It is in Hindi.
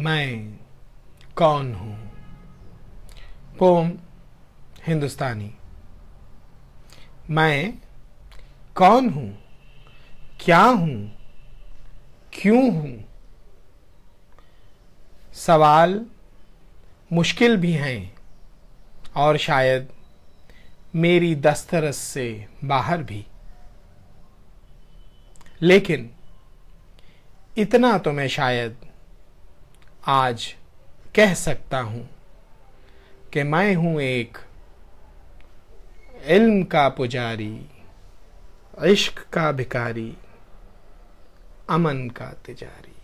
मैं कौन हूँ पोम हिंदुस्तानी मैं कौन हूँ क्या हूँ क्यों हूँ सवाल मुश्किल भी हैं और शायद मेरी दस्तरस से बाहर भी लेकिन इतना तो मैं शायद आज कह सकता हूं कि मैं हूं एक इल्म का पुजारी इश्क का भिकारी अमन का तिजारी